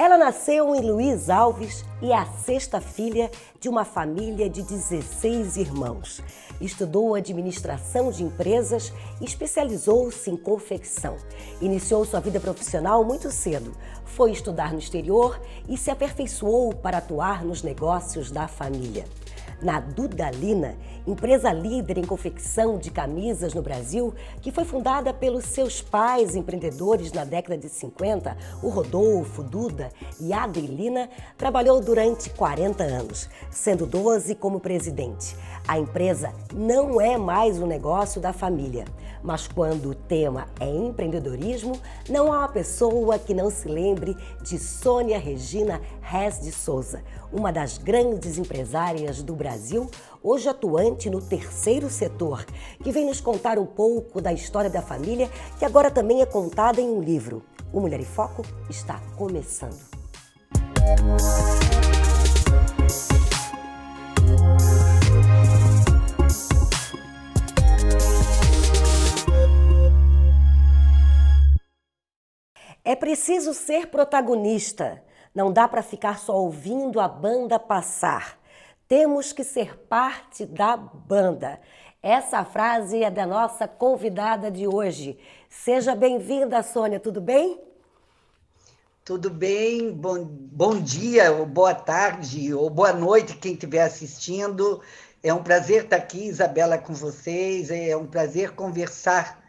Ela nasceu em Luiz Alves e é a sexta filha de uma família de 16 irmãos. Estudou administração de empresas e especializou-se em confecção. Iniciou sua vida profissional muito cedo, foi estudar no exterior e se aperfeiçoou para atuar nos negócios da família na Dudalina, empresa líder em confecção de camisas no Brasil, que foi fundada pelos seus pais empreendedores na década de 50, o Rodolfo, Duda e Adelina, trabalhou durante 40 anos, sendo 12 como presidente. A empresa não é mais um negócio da família, mas quando o tema é empreendedorismo, não há uma pessoa que não se lembre de Sônia Regina Rez de Souza, uma das grandes empresárias do Brasil, hoje atuante no terceiro setor, que vem nos contar um pouco da história da família, que agora também é contada em um livro. O Mulher em Foco está começando. Música É preciso ser protagonista. Não dá para ficar só ouvindo a banda passar. Temos que ser parte da banda. Essa frase é da nossa convidada de hoje. Seja bem-vinda, Sônia, tudo bem? Tudo bem, bom, bom dia, ou boa tarde, ou boa noite, quem estiver assistindo. É um prazer estar aqui, Isabela, com vocês. É um prazer conversar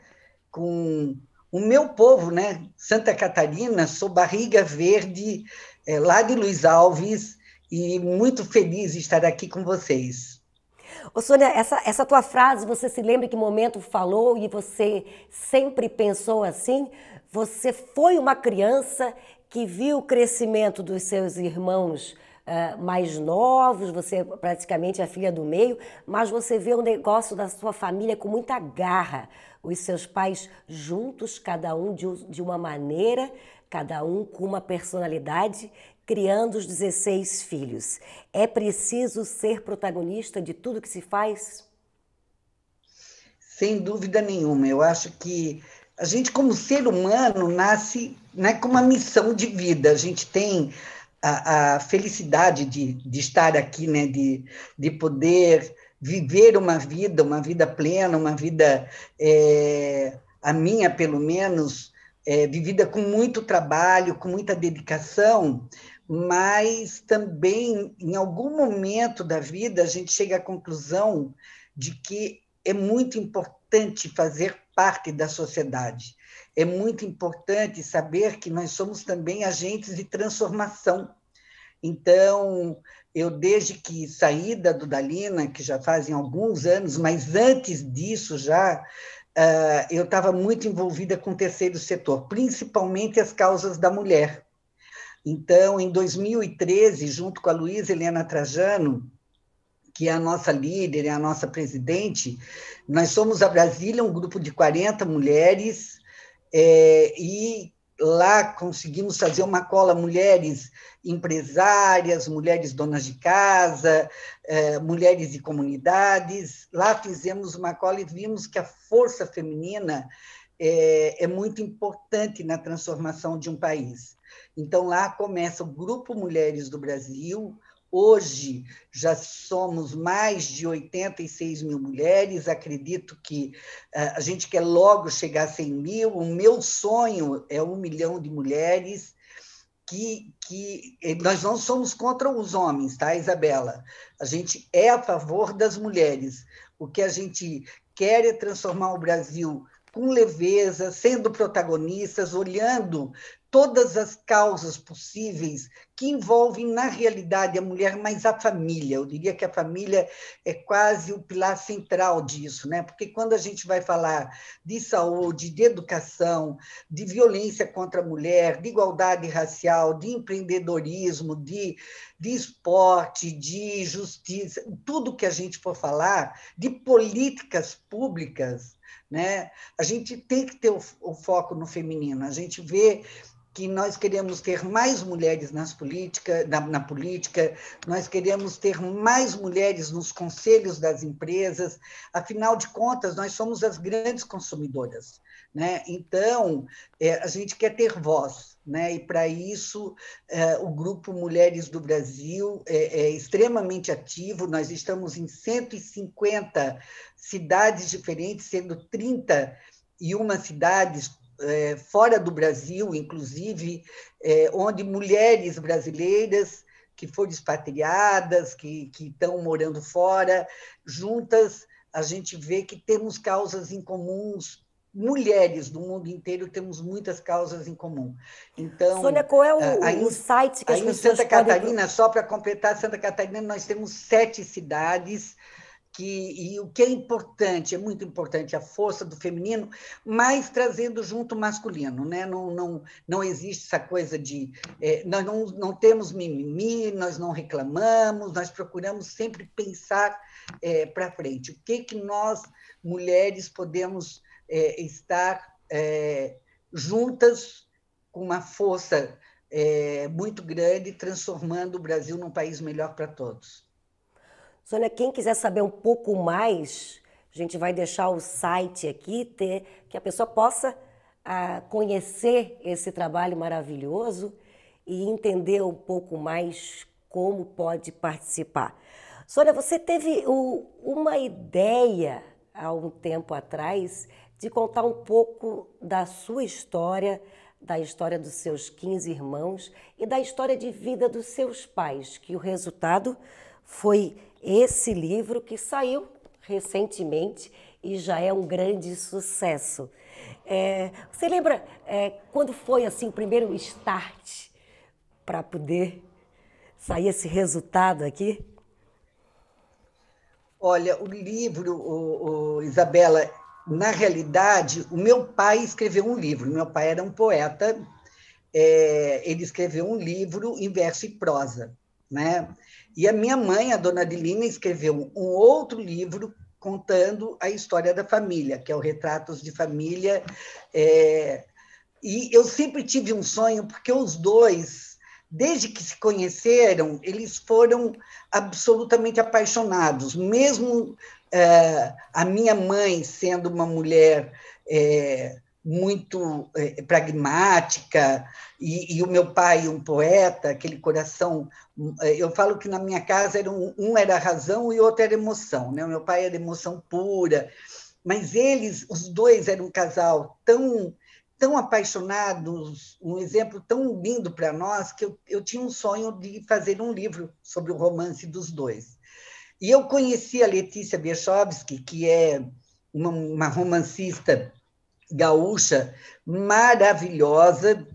com o meu povo, né? Santa Catarina, sou barriga verde, é, lá de Luiz Alves, e muito feliz de estar aqui com vocês. Ô Sônia, essa, essa tua frase, você se lembra que momento falou e você sempre pensou assim? Você foi uma criança que viu o crescimento dos seus irmãos uh, mais novos, você é praticamente a filha do meio, mas você vê o um negócio da sua família com muita garra, os seus pais juntos, cada um de, de uma maneira, cada um com uma personalidade, criando os 16 filhos. É preciso ser protagonista de tudo que se faz? Sem dúvida nenhuma. Eu acho que a gente, como ser humano, nasce né, com uma missão de vida. A gente tem a, a felicidade de, de estar aqui, né? de, de poder viver uma vida, uma vida plena, uma vida, é, a minha pelo menos, é, vivida com muito trabalho, com muita dedicação, mas também, em algum momento da vida, a gente chega à conclusão de que é muito importante fazer parte da sociedade. É muito importante saber que nós somos também agentes de transformação. Então, eu desde que saí da Dudalina, que já fazem alguns anos, mas antes disso já, ah, eu estava muito envolvida com o terceiro setor, principalmente as causas da mulher. Então, em 2013, junto com a Luísa Helena Trajano, que é a nossa líder, é a nossa presidente, nós somos a Brasília, um grupo de 40 mulheres, é, e lá conseguimos fazer uma cola mulheres empresárias, mulheres donas de casa, é, mulheres de comunidades. Lá fizemos uma cola e vimos que a força feminina é, é, muito importante na transformação de um país. Então, lá começa o Grupo Mulheres do Brasil, Hoje já somos mais de 86 mil mulheres, acredito que eh, a gente quer logo chegar a 100 mil. O meu sonho é um milhão de mulheres. Que, que eh, nós não somos contra os homens, tá, Isabela? A gente é a favor das mulheres. O que a gente quer é transformar o Brasil com leveza, sendo protagonistas, olhando todas as causas possíveis que envolvem, na realidade, a mulher, mas a família. Eu diria que a família é quase o pilar central disso, né? Porque quando a gente vai falar de saúde, de educação, de violência contra a mulher, de igualdade racial, de empreendedorismo, de, de esporte, de justiça, tudo que a gente for falar, de políticas públicas, né? A gente tem que ter o, o foco no feminino. A gente vê que nós queremos ter mais mulheres nas política, na, na, política, nós queremos ter mais mulheres nos conselhos das empresas, afinal de contas, nós somos as grandes consumidoras. Né? Então, é, a gente quer ter voz, né? e para isso é, o Grupo Mulheres do Brasil é, é extremamente ativo, nós estamos em 150 cidades diferentes, sendo 30 e uma cidades é, fora do Brasil, inclusive, é, onde mulheres brasileiras que foram expatriadas, que, que estão morando fora, juntas, a gente vê que temos causas em comuns. Mulheres do mundo inteiro temos muitas causas em comum. Então, Sônia, qual é o, aí, o site que as aí pessoas Santa podem... Catarina, só para completar, Santa Catarina, nós temos sete cidades que e o que é importante, é muito importante a força do feminino, mas trazendo junto o masculino, né? Não, não, não existe essa coisa de é, nós não, não temos mimimi, nós não reclamamos, nós procuramos sempre pensar é, para frente. O que que nós mulheres podemos é, estar é, juntas com uma força é, muito grande, transformando o Brasil num país melhor para todos. Sônia, quem quiser saber um pouco mais, a gente vai deixar o site aqui, ter, que a pessoa possa a, ah, conhecer esse trabalho maravilhoso e entender um pouco mais como pode participar. Sônia, você teve o, uma ideia há um tempo atrás de contar um pouco da sua história, da história dos seus 15 irmãos e da história de vida dos seus pais, que o resultado foi esse livro que saiu recentemente e já é um grande sucesso. É, você lembra é, quando foi assim o primeiro start para poder sair esse resultado aqui? Olha, o livro, o, o, Isabela, na realidade, o meu pai escreveu um livro. Meu pai era um poeta. É, ele escreveu um livro em verso e prosa né? E a minha mãe, a dona Adelina, escreveu um outro livro contando a história da família, que é o Retratos de Família. É... E eu sempre tive um sonho, porque os dois, desde que se conheceram, eles foram absolutamente apaixonados. Mesmo é, a minha mãe sendo uma mulher é, muito eh, pragmática, e, e, o meu pai, um poeta, aquele coração. Eh, eu falo que na minha casa era um, um era razão e outro era emoção, né? O meu pai era emoção pura, mas eles, os dois, eram um casal tão tão apaixonados, um exemplo tão lindo para nós, que eu, eu tinha um sonho de fazer um livro sobre o romance dos dois. E eu conheci a Letícia Biechowski, que é uma, uma romancista gaúcha maravilhosa.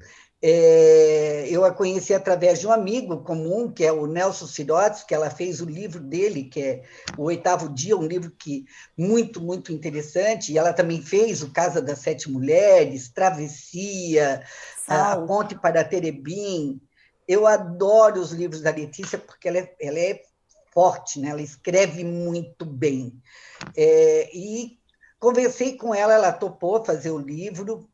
É, eu a conheci através de um amigo comum, que é o Nelson Sirotes, que ela fez o livro dele, que é O Oitavo Dia, um livro que muito, muito interessante. E ela também fez O Casa das Sete Mulheres, Travessia, a, a, Ponte para Terebim. Eu adoro os livros da Letícia, porque ela é, ela é forte, né? ela escreve muito bem. É, e Conversei com ela, ela topou fazer o livro,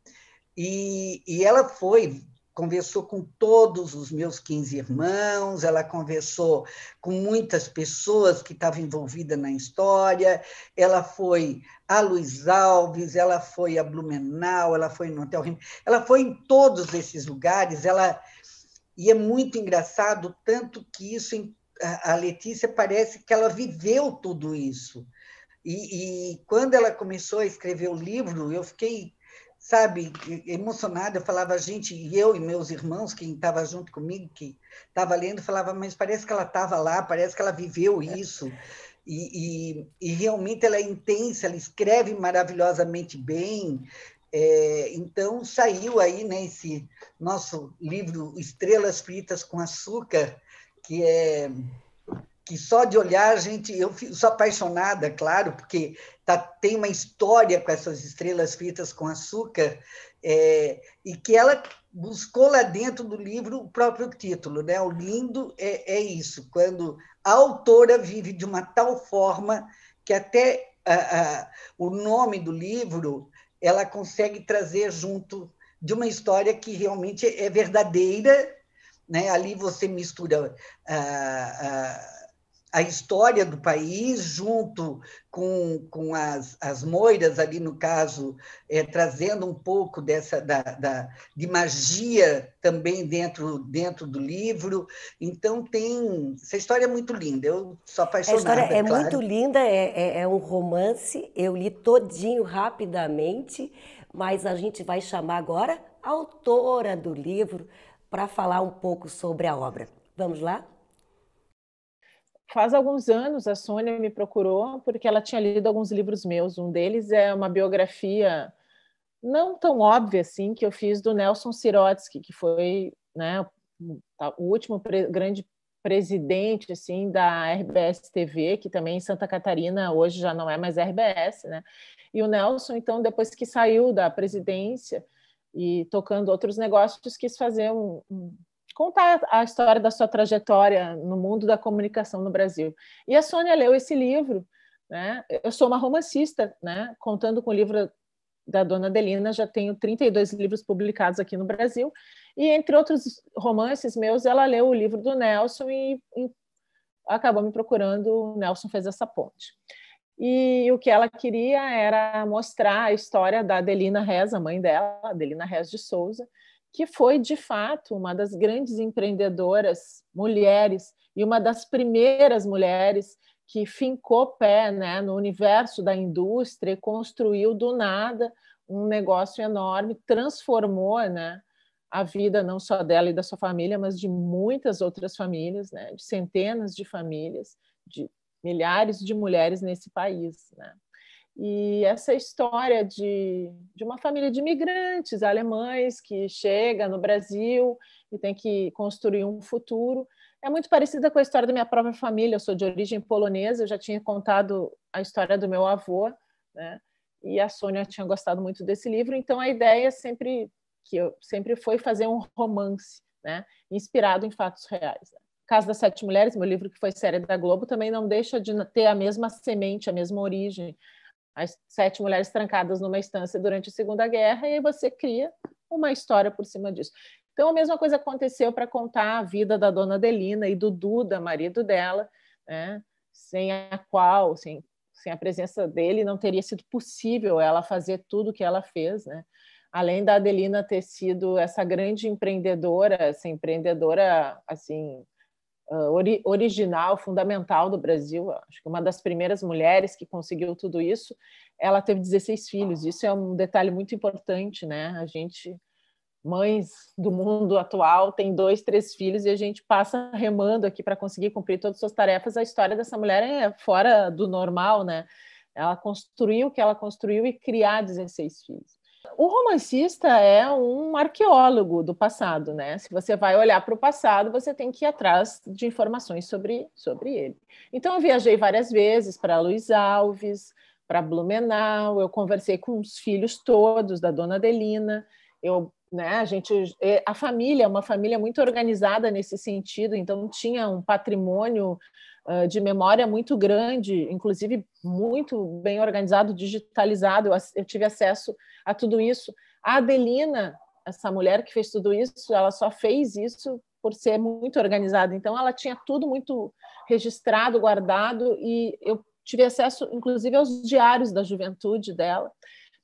e, e ela foi, conversou com todos os meus 15 irmãos, ela conversou com muitas pessoas que estavam envolvidas na história, ela foi a Luiz Alves, ela foi a Blumenau, ela foi no Hotel Rio, ela foi em todos esses lugares, ela e é muito engraçado tanto que isso a Letícia parece que ela viveu tudo isso. E, e quando ela começou a escrever o livro, eu fiquei, sabe, emocionada. Eu falava, gente, e eu e meus irmãos, quem estava junto comigo, que estava lendo, falava, mas parece que ela estava lá, parece que ela viveu é. isso. E, e, e, realmente ela é intensa, ela escreve maravilhosamente bem. É, então saiu aí né, esse nosso livro Estrelas Fritas com Açúcar, que é que só de olhar a gente, eu sou apaixonada, claro, porque tá, tem uma história com essas estrelas fritas com açúcar, é, e que ela buscou lá dentro do livro o próprio título, né? O lindo é, é isso, quando a autora vive de uma tal forma que até a, a, o nome do livro ela consegue trazer junto de uma história que realmente é verdadeira né? Ali você mistura a, a história do país, junto com, com as, as moiras, ali no caso, é, trazendo um pouco dessa da, da, de magia também dentro, dentro do livro. Então, tem. Essa história é muito linda, eu sou apaixonada. A história é claro. muito linda, é, é, é um romance, eu li todinho rapidamente, mas a gente vai chamar agora a autora do livro para falar um pouco sobre a obra. Vamos lá? faz alguns anos a Sônia me procurou porque ela tinha lido alguns livros meus. Um deles é uma biografia não tão óbvia assim que eu fiz do Nelson Sirotsky, que foi né, o último pre grande presidente assim da RBS TV, que também em Santa Catarina hoje já não é mais RBS, né? E o Nelson então depois que saiu da presidência e tocando outros negócios quis fazer um, um contar a história da sua trajetória no mundo da comunicação no Brasil. E a Sônia leu esse livro, né? Eu sou uma romancista, né? Contando com o livro da Dona Adelina, já tenho 32 livros publicados aqui no Brasil, e entre outros romances meus, ela leu o livro do Nelson e, e acabou me procurando, o Nelson fez essa ponte. E o que ela queria era mostrar a história da Adelina Rez, a mãe dela, Adelina Rez de Souza, que foi de fato uma das grandes empreendedoras mulheres e uma das primeiras mulheres que fincou pé né, no universo da indústria e construiu do nada um negócio enorme, transformou né, a vida não só dela e da sua família, mas de muitas outras famílias, né, de centenas de famílias, de milhares de mulheres nesse país. Né. E essa história de, de uma família de imigrantes alemães que chega no Brasil e tem que construir um futuro é muito parecida com a história da minha própria família. Eu sou de origem polonesa, eu já tinha contado a história do meu avô, né? E a Sônia tinha gostado muito desse livro, então a ideia é sempre que eu sempre foi fazer um romance, né? Inspirado em fatos reais. Né? Caso das Sete Mulheres, meu livro que foi série da Globo, também não deixa de ter a mesma semente, a mesma origem, as sete mulheres trancadas numa estância durante a Segunda Guerra, e aí você cria uma história por cima disso. Então, a mesma coisa aconteceu para contar a vida da dona Adelina e do Duda, marido dela, né? sem a qual, sem, sem a presença dele, não teria sido possível ela fazer tudo o que ela fez. Né? Além da Adelina ter sido essa grande empreendedora, essa empreendedora assim uh, ori original, fundamental do Brasil, acho que uma das primeiras mulheres que conseguiu tudo isso, ela teve 16 filhos. Isso é um detalhe muito importante, né? A gente, mães do mundo atual, tem dois, três filhos e a gente passa remando aqui para conseguir cumprir todas as suas tarefas. A história dessa mulher é fora do normal, né? Ela construiu o que ela construiu e criar 16 filhos o romancista é um arqueólogo do passado, né? Se você vai olhar para o passado, você tem que ir atrás de informações sobre, sobre ele. Então, eu viajei várias vezes para Luiz Alves, para Blumenau, eu conversei com os filhos todos da dona Adelina, eu né? A gente, é, a família, é uma família muito organizada nesse sentido, então tinha um patrimônio de memória muito grande, inclusive muito bem organizado, digitalizado. Eu tive acesso a tudo isso. A Adelina, essa mulher que fez tudo isso, ela só fez isso por ser muito organizada. Então ela tinha tudo muito registrado, guardado e eu tive acesso, inclusive, aos diários da juventude dela.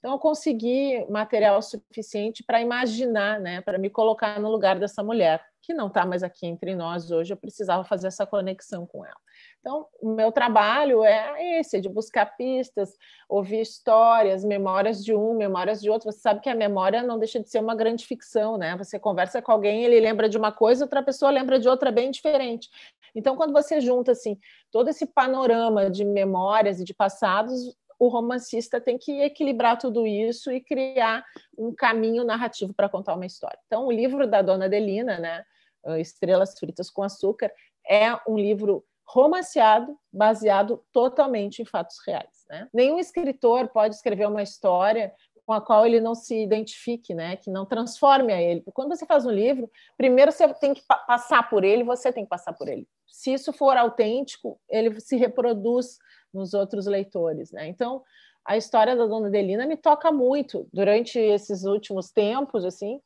Então, eu consegui material suficiente para imaginar, né, para me colocar no lugar dessa mulher, que não está mais aqui entre nós hoje, eu precisava fazer essa conexão com ela. Então, o meu trabalho é esse, de buscar pistas, ouvir histórias, memórias de um, memórias de outro. Você sabe que a memória não deixa de ser uma grande ficção, né? Você conversa com alguém, ele lembra de uma coisa, outra pessoa lembra de outra bem diferente. Então, quando você junta assim todo esse panorama de memórias e de passados, o romancista tem que equilibrar tudo isso e criar um caminho narrativo para contar uma história. Então, o livro da Dona Adelina, né, eh, Estrelas Fritas com Açúcar, é um livro romanceado, baseado totalmente em fatos reais. Né? Nenhum escritor pode escrever uma história com a qual ele não se identifique, né? que não transforme a ele. Quando você faz um livro, primeiro você tem que passar por ele, você tem que passar por ele. Se isso for autêntico, ele se reproduz nos outros leitores, né? Então, a história da Dona Adelina me toca muito durante esses últimos tempos, assim.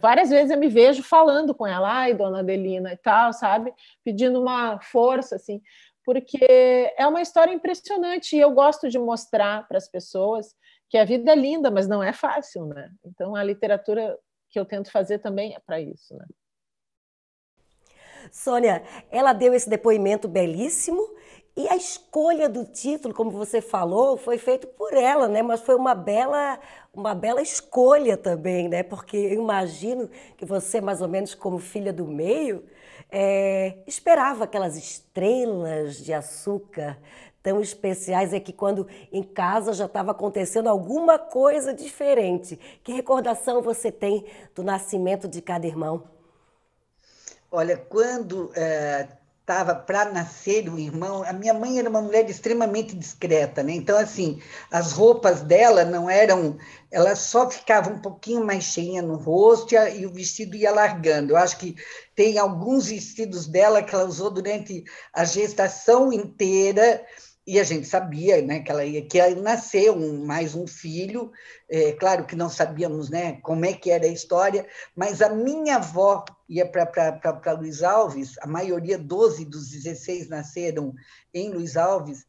Várias vezes eu me vejo falando com ela, ai, Dona Adelina e tal, sabe? Pedindo uma força, assim, porque é uma história impressionante e eu gosto de mostrar para as pessoas que a vida é linda, mas não é fácil, né? Então, a literatura que eu tento fazer também é para isso, né? Sônia, ela deu esse depoimento belíssimo e a escolha do título, como você falou, foi feito por ela, né? Mas foi uma bela, uma bela escolha também, né? Porque eu imagino que você, mais ou menos como filha do meio, é, esperava aquelas estrelas de açúcar tão especiais é que quando em casa já estava acontecendo alguma coisa diferente. Que recordação você tem do nascimento de cada irmão? Olha, quando é, estava para nascer o irmão, a minha mãe era uma mulher extremamente discreta, né? Então, assim, as roupas dela não eram. Ela só ficava um pouquinho mais cheia no rosto e, a, e o vestido ia largando. Eu acho que tem alguns vestidos dela que ela usou durante a gestação inteira e a gente sabia né, que ela ia que ia nascer um, mais um filho. É, claro que não sabíamos né, como é que era a história, mas a minha avó ia para Luiz Alves, a maioria, 12 dos 16 nasceram em Luiz Alves,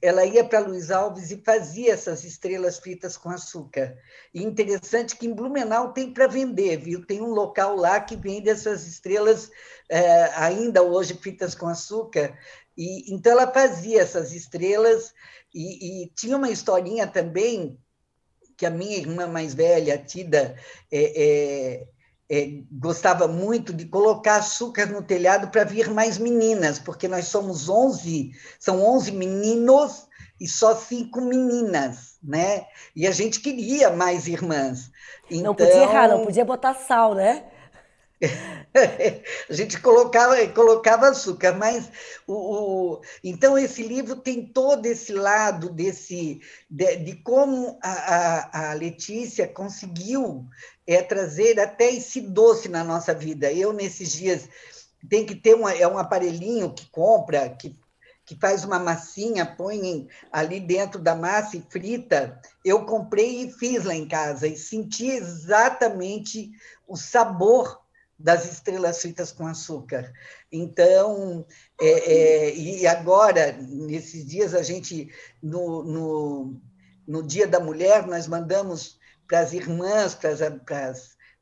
ela ia para Luiz Alves e fazia essas estrelas fritas com açúcar. E interessante que em Blumenau tem para vender, viu? Tem um local lá que vende essas estrelas é, ainda hoje fritas com açúcar e, então, ela fazia essas estrelas e, e tinha uma historinha também que a minha irmã mais velha, a Tida, é, é, é, gostava muito de colocar açúcar no telhado para vir mais meninas, porque nós somos 11, são 11 meninos e só cinco meninas, né? E a gente queria mais irmãs. Então, não podia errar, não então podia botar sal, né? a gente colocava, colocava açúcar, mas o, o, então esse livro tem todo esse lado desse de, de como a, a, a, Letícia conseguiu é, trazer até esse doce na nossa vida. Eu nesses dias tem que ter uma, é um aparelhinho que compra que que faz uma massinha, põe ali dentro da massa e frita. Eu comprei e fiz lá em casa e senti exatamente o sabor das estrelas fritas com açúcar. Então, é, é, e agora, nesses dias, a gente, no, no, no Dia da Mulher, nós mandamos para as irmãs, para as,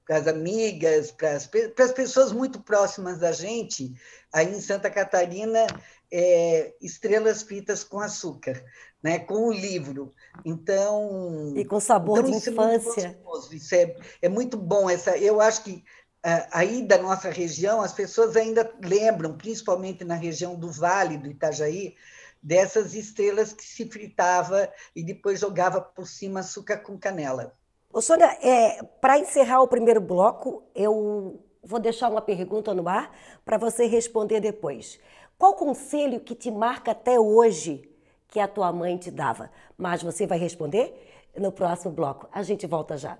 para as, amigas, para as, para as pessoas muito próximas da gente, aí em Santa Catarina, é, estrelas fritas com açúcar, né? com o livro. Então. E com sabor então, de infância. é, muito gostoso, isso é, é muito bom. Essa, eu acho que é, aí da nossa região, as pessoas ainda lembram, principalmente na região do Vale do Itajaí, dessas estrelas que se fritava e depois jogava por cima açúcar com canela. Ô, Sônia, é, para encerrar o primeiro bloco, eu vou deixar uma pergunta no ar para você responder depois. Qual conselho que te marca até hoje que a tua mãe te dava? Mas você vai responder no próximo bloco. A gente volta já.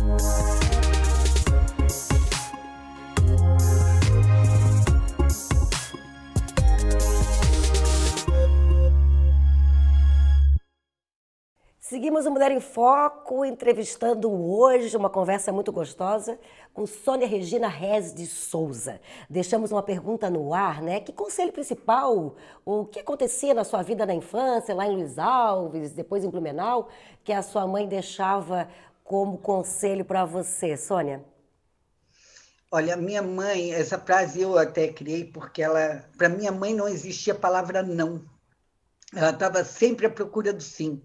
Música Seguimos o Mulher em Foco, entrevistando hoje uma conversa muito gostosa com Sônia Regina Rez de Souza. Deixamos uma pergunta no ar, né? Que conselho principal, o que acontecia na sua vida na infância, lá em Luiz Alves, depois em Blumenau, que a sua mãe deixava como conselho para você, Sônia? Olha, minha mãe, essa frase eu até criei porque ela, para minha mãe não existia a palavra não. Ela estava sempre à procura do sim.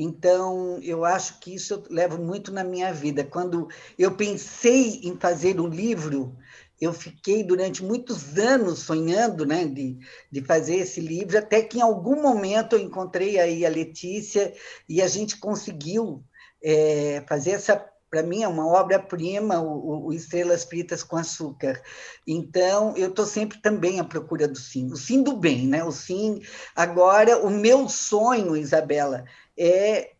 Então, eu acho que isso eu levo muito na minha vida. Quando eu pensei em fazer um livro, eu fiquei durante muitos anos sonhando né, de, de fazer esse livro, até que em algum momento eu encontrei aí a Letícia e a gente conseguiu é, fazer essa para mim é uma obra-prima, o, o, Estrelas Fritas com Açúcar. Então, eu estou sempre também à procura do sim, o sim do bem, né? O sim. Agora, o meu sonho, Isabela, é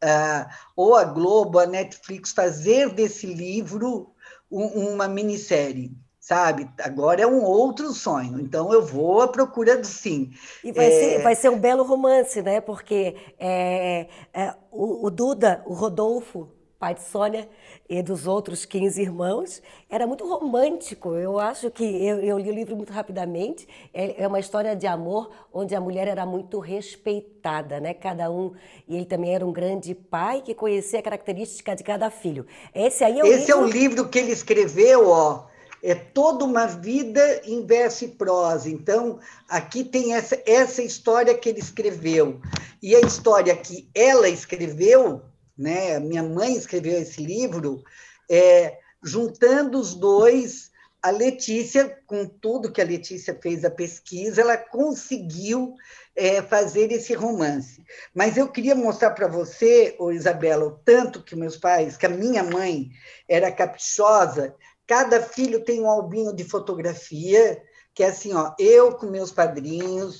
ah, ou a Globo, a Netflix fazer desse livro um, uma minissérie, sabe? Agora é um outro sonho, então eu vou à procura do sim. E vai, é... ser, vai ser um belo romance, né? Porque é, é, é o, o Duda, o Rodolfo, pai de Sônia e dos outros 15 irmãos, era muito romântico. Eu acho que eu, eu li o livro muito rapidamente. É, é, uma história de amor onde a mulher era muito respeitada, né? Cada um. E ele também era um grande pai que conhecia a característica de cada filho. Esse aí é o Esse livro... é o livro que ele escreveu, ó. É toda uma vida em verso e prosa. Então, aqui tem essa, essa história que ele escreveu. E a história que ela escreveu né? Minha mãe escreveu esse livro é, juntando os dois. A Letícia, com tudo que a Letícia fez a pesquisa, ela conseguiu é, fazer esse romance. Mas eu queria mostrar para você, ô Isabela, o tanto que meus pais, que a minha mãe era caprichosa. Cada filho tem um albinho de fotografia, que é assim, ó, eu com meus padrinhos,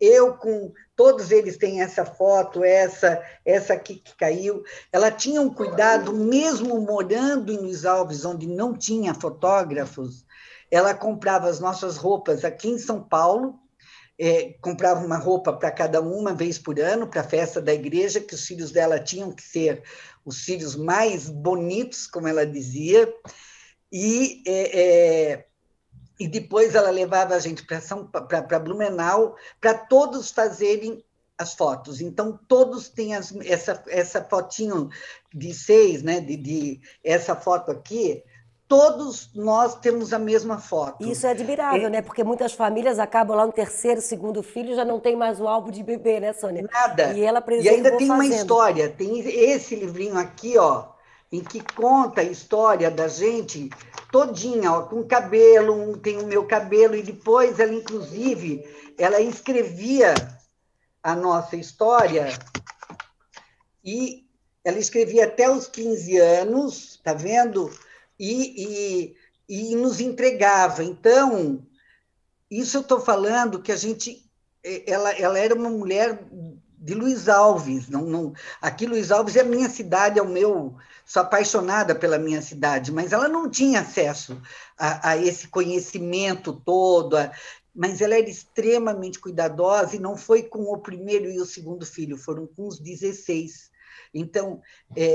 eu com todos eles têm essa foto, essa essa aqui que caiu. Ela tinha um cuidado, mesmo morando em Luiz Alves, onde não tinha fotógrafos, ela comprava as nossas roupas aqui em São Paulo, é, comprava uma roupa para cada um uma vez por ano para a festa da igreja, que os filhos dela tinham que ser os filhos mais bonitos, como ela dizia, e é, é, e depois ela levava a gente para São para Blumenau para todos fazerem as fotos. Então todos têm as, essa essa fotinho de seis, né? De, de, essa foto aqui. Todos nós temos a mesma foto. Isso é admirável, é... né? Porque muitas famílias acabam lá no terceiro, segundo filho, já não tem mais o álbum de bebê, né, Sônia? Nada. E ela E ainda tem fazendo. uma história. Tem esse livrinho aqui, ó em que conta a história da gente todinha, ó, com cabelo, um tem o meu cabelo, e depois ela, inclusive, ela escrevia a nossa história e ela escrevia até os 15 anos, tá vendo? E, e, e nos entregava. Então, isso eu estou falando que a gente, eh, ela, ela era uma mulher de Luiz Alves. Não, não, aqui Luiz Alves é a minha cidade, é o meu. Sou apaixonada pela minha cidade, mas ela não tinha acesso a, a esse conhecimento todo. A, mas ela era extremamente cuidadosa e não foi com o primeiro e o segundo filho, foram com os 16. Então, é,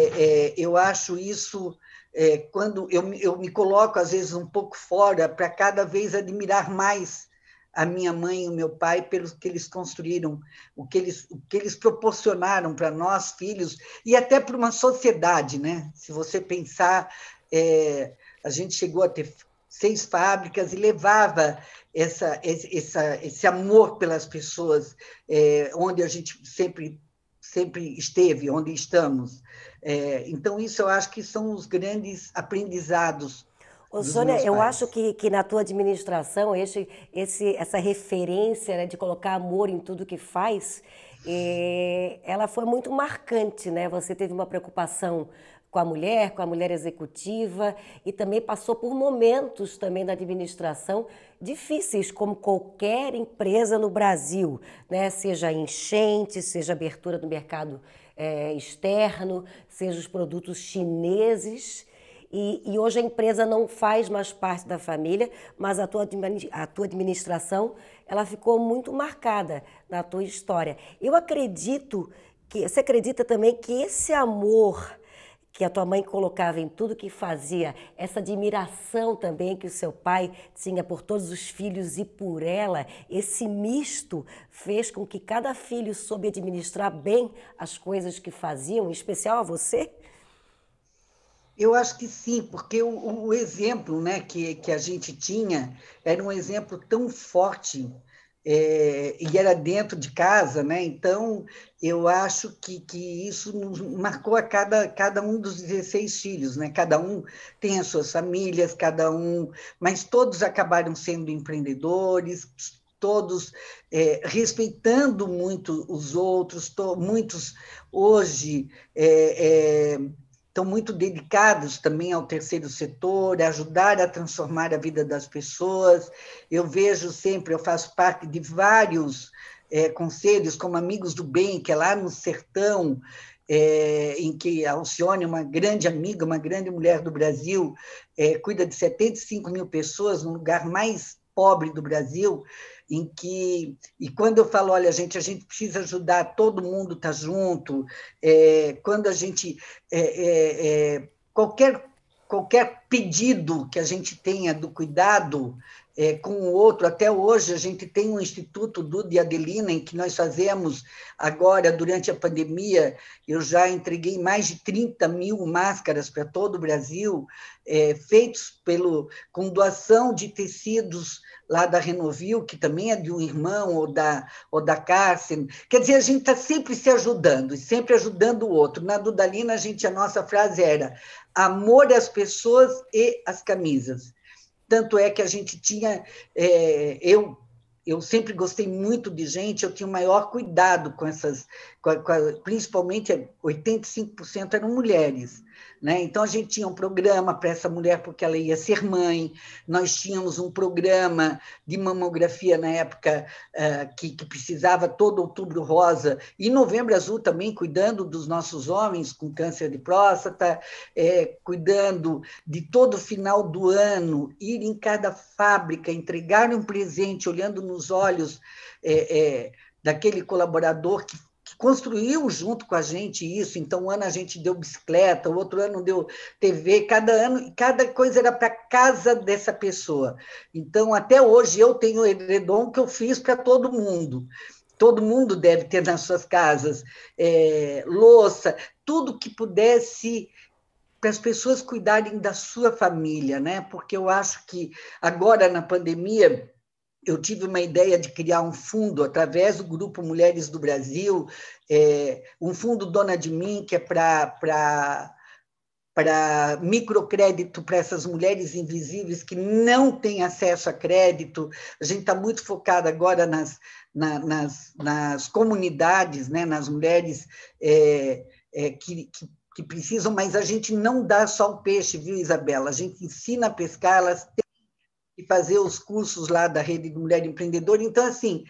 é, eu acho isso, é, quando eu, eu me coloco, às vezes, um pouco fora, para cada vez admirar mais a minha mãe e o meu pai pelo que eles construíram, o que eles, o que eles proporcionaram para nós, filhos, e até para uma sociedade, né? Se você pensar, é, a gente chegou a ter seis fábricas e levava essa, essa, esse amor pelas pessoas, é, onde a gente sempre sempre esteve, onde estamos. É, então, isso eu acho que são os grandes aprendizados Ô, Sônia, eu acho que, que na tua administração, esse, esse, essa referência né, de colocar amor em tudo que faz, eh, ela foi muito marcante, né? Você teve uma preocupação com a mulher, com a mulher executiva e também passou por momentos também da administração difíceis, como qualquer empresa no Brasil, né? Seja enchente, seja abertura do mercado eh, externo, seja os produtos chineses. E, e, hoje a empresa não faz mais parte da família, mas a tua, a tua administração ela ficou muito marcada na tua história. Eu acredito que você acredita também que esse amor que a tua mãe colocava em tudo que fazia, essa admiração também que o seu pai tinha por todos os filhos e por ela, esse misto fez com que cada filho soube administrar bem as coisas que faziam, em especial a você? Eu acho que sim, porque o, o exemplo né, que, que a gente tinha era um exemplo tão forte é, e era dentro de casa, né? Então, eu acho que, que isso marcou a cada, cada um dos 16 filhos, né? Cada um tem as suas famílias, cada um, mas todos acabaram sendo empreendedores, todos é, respeitando muito os outros, to, muitos hoje. É, é estão muito dedicados também ao terceiro setor, a ajudar a transformar a vida das pessoas. Eu vejo sempre, eu faço parte de vários é, conselhos, como Amigos do Bem, que é lá no sertão, é, em que a Alcione, uma grande amiga, uma grande mulher do Brasil, é, cuida de 75 mil pessoas, no lugar mais pobre do Brasil, em que e quando eu falo, olha gente, a gente precisa ajudar, todo mundo está junto, é, quando a gente é, é, é, qualquer qualquer pedido que a gente tenha do cuidado é, com o outro. Até hoje, a gente tem um Instituto Duda e em que nós fazemos agora, durante a pandemia, eu já entreguei mais de 30 mil máscaras para todo o Brasil, é, feitos pelo, com doação de tecidos lá da Renovil, que também é de um irmão, ou da, ou da Cárcen. Quer dizer, a gente está sempre se ajudando, e sempre ajudando o outro. Na Dudalina, a, gente, a nossa frase era amor às pessoas e às camisas. Tanto é que a gente tinha. É, eu eu sempre gostei muito de gente, eu tinha o maior cuidado com essas, com a, com a, principalmente 85% é, eram mulheres. Né? Então, a gente tinha um programa para essa mulher, porque ela ia ser mãe, nós tínhamos um programa de mamografia na época uh, que, que, precisava todo outubro rosa, e novembro azul também, cuidando dos nossos homens com câncer de próstata, é, cuidando de todo final do ano, ir em cada fábrica, entregar um presente, olhando nos olhos. É, é, daquele colaborador que construiu junto com a gente isso. Então, um ano a gente deu bicicleta, o outro ano deu TV, cada ano, cada coisa era para casa dessa pessoa. Então, até hoje eu tenho o edredom que eu fiz para todo mundo. Todo mundo deve ter nas suas casas é, louça, tudo que pudesse para as pessoas cuidarem da sua família, né? Porque eu acho que agora na pandemia eu tive uma ideia de criar um fundo através do Grupo Mulheres do Brasil, é, um fundo Dona de Mim, que é para para microcrédito para essas mulheres invisíveis que não têm acesso a crédito. A gente está muito focado agora nas, na, nas, nas comunidades, né? nas mulheres é, é, que, que, que precisam, mas a gente não dá só o peixe, viu, Isabela? A gente ensina a pescar, elas têm e fazer os cursos lá da Rede de Mulher Empreendedora. Então, assim,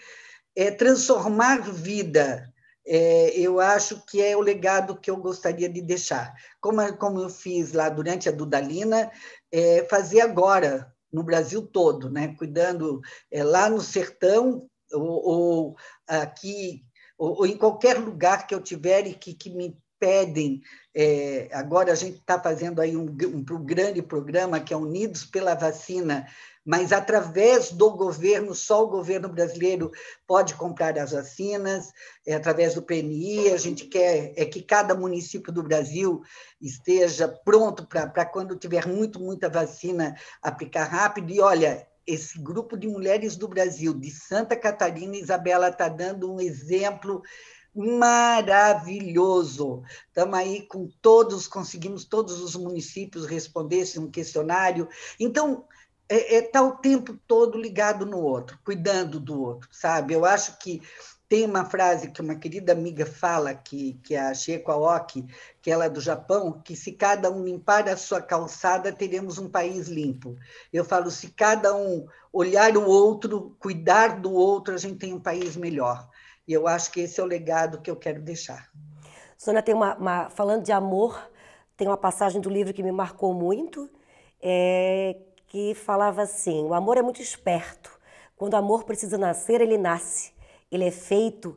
é transformar vida, é, eu acho que é o legado que eu gostaria de deixar. Como, como eu fiz lá durante a Dudalina, é, fazer agora no Brasil todo, né? cuidando é, lá no sertão ou, ou aqui ou, ou, em qualquer lugar que eu tiver e que, que me pedem. É, agora a gente está fazendo aí um, um, um grande programa que é Unidos pela Vacina, mas através do governo, só o governo brasileiro pode comprar as vacinas, é, através do PNI, a gente quer é que cada município do Brasil esteja pronto para quando tiver muito, muita vacina, aplicar rápido. E olha, esse grupo de mulheres do Brasil, de Santa Catarina, Isabela está dando um exemplo maravilhoso. Estamos aí com todos, conseguimos todos os municípios responder esse um questionário. Então, está é, é, tá o tempo todo ligado no outro, cuidando do outro, sabe? Eu acho que tem uma frase que uma querida amiga fala, que, que é a Sheiko Aoki, que ela é do Japão, que se cada um limpar a sua calçada, teremos um país limpo. Eu falo, se cada um olhar o outro, cuidar do outro, a gente tem um país melhor. E eu acho que esse é o legado que eu quero deixar. Sônia, tem uma, uma falando de amor, tem uma passagem do livro que me marcou muito, é, que falava assim: o amor é muito esperto. Quando o amor precisa nascer, ele nasce. Ele é feito,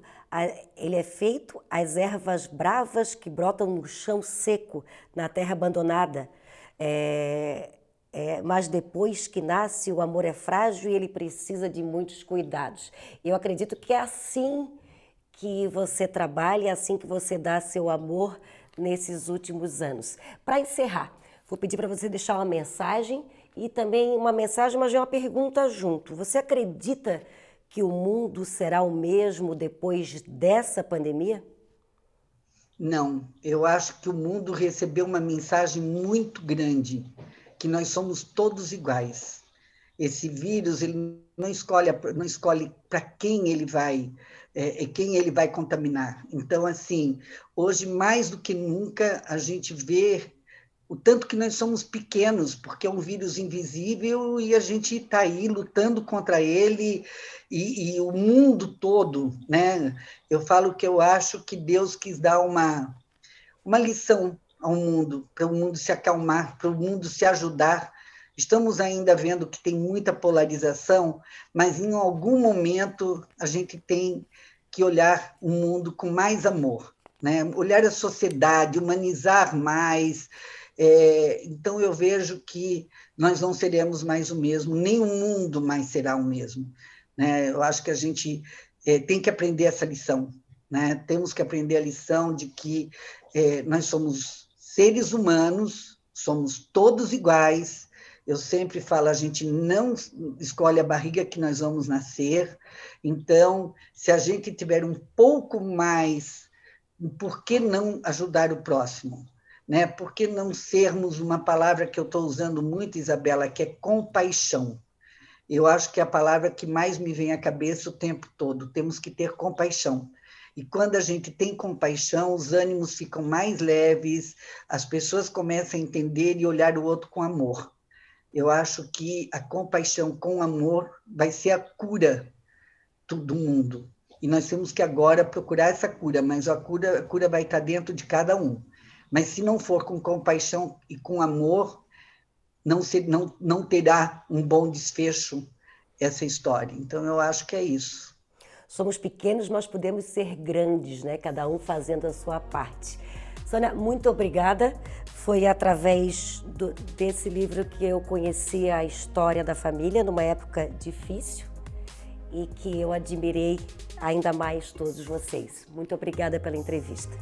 ele é feito às ervas bravas que brotam no chão seco, na terra abandonada. É, é, mas depois que nasce, o amor é frágil e ele precisa de muitos cuidados. Eu acredito que é assim que você trabalha, é assim que você dá seu amor nesses últimos anos. Para encerrar, vou pedir para você deixar uma mensagem e também uma mensagem, mas já uma pergunta junto. Você acredita que o mundo será o mesmo depois dessa pandemia? Não, eu acho que o mundo recebeu uma mensagem muito grande, que nós somos todos iguais. Esse vírus ele não escolhe não escolhe para quem ele vai é, é, quem ele vai contaminar. Então assim, hoje mais do que nunca a gente vê o tanto que nós somos pequenos, porque é um vírus invisível e a gente está aí lutando contra ele e, e, o mundo todo, né? Eu falo que eu acho que Deus quis dar uma, uma lição ao mundo, para o mundo se acalmar, para o mundo se ajudar, Estamos ainda vendo que tem muita polarização, mas em algum momento a gente tem que olhar o mundo com mais amor, né? olhar a sociedade, humanizar mais. É, então eu vejo que nós não seremos mais o mesmo, nem o mundo mais será o mesmo. Né? Eu acho que a gente é, tem que aprender essa lição. Né? Temos que aprender a lição de que é, nós somos seres humanos, somos todos iguais, eu sempre falo, a gente não escolhe a barriga que nós vamos nascer. Então, se a gente tiver um pouco mais, por que não ajudar o próximo? Né? Por que não sermos uma palavra que eu estou usando muito, Isabela, que é compaixão? Eu acho que é a palavra que mais me vem à cabeça o tempo todo. Temos que ter compaixão. E quando a gente tem compaixão, os ânimos ficam mais leves, as pessoas começam a entender e olhar o outro com amor. Eu acho que a compaixão com amor vai ser a cura do mundo. E nós temos que agora procurar essa cura, mas a cura, a cura vai estar dentro de cada um. Mas se não for com compaixão e com amor, não, se não, não terá um bom desfecho essa história. Então, eu acho que é isso. Somos pequenos, mas podemos ser grandes, né? cada um fazendo a sua parte. Sônia, muito obrigada. Foi através do, desse livro que eu conheci a história da família numa época difícil e que eu admirei ainda mais todos vocês. Muito obrigada pela entrevista.